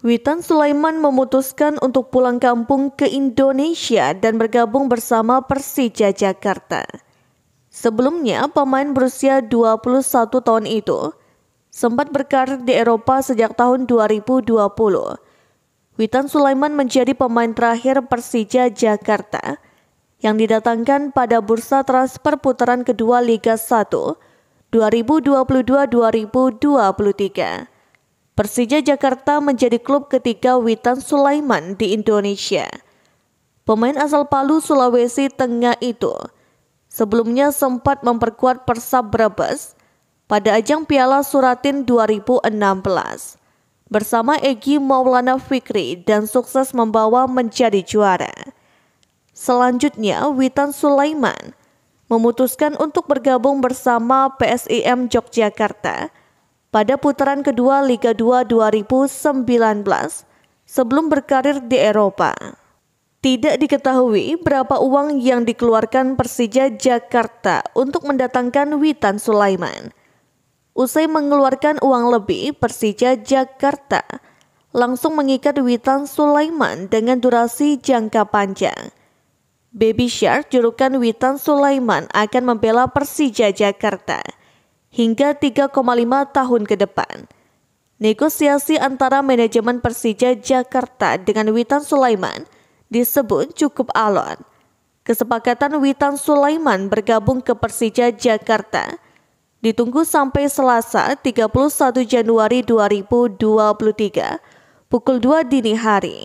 Witan Sulaiman memutuskan untuk pulang kampung ke Indonesia dan bergabung bersama Persija Jakarta. Sebelumnya, pemain berusia 21 tahun itu sempat berkarir di Eropa sejak tahun 2020. Witan Sulaiman menjadi pemain terakhir Persija Jakarta yang didatangkan pada bursa transfer putaran kedua Liga 1 2022-2023. Persija Jakarta menjadi klub ketiga Witan Sulaiman di Indonesia. Pemain asal Palu, Sulawesi Tengah itu sebelumnya sempat memperkuat Persab Brebes pada ajang Piala Suratin 2016 bersama Egi Maulana Fikri dan sukses membawa menjadi juara. Selanjutnya, Witan Sulaiman memutuskan untuk bergabung bersama PSIM Yogyakarta – pada putaran kedua Liga 2 2019 sebelum berkarir di Eropa. Tidak diketahui berapa uang yang dikeluarkan Persija Jakarta untuk mendatangkan Witan Sulaiman. Usai mengeluarkan uang lebih, Persija Jakarta langsung mengikat Witan Sulaiman dengan durasi jangka panjang. Baby Shark julukan Witan Sulaiman akan membela Persija Jakarta hingga 3,5 tahun ke depan. Negosiasi antara manajemen Persija Jakarta dengan Witan Sulaiman disebut cukup alon. Kesepakatan Witan Sulaiman bergabung ke Persija Jakarta ditunggu sampai Selasa 31 Januari 2023 pukul 2 dini hari.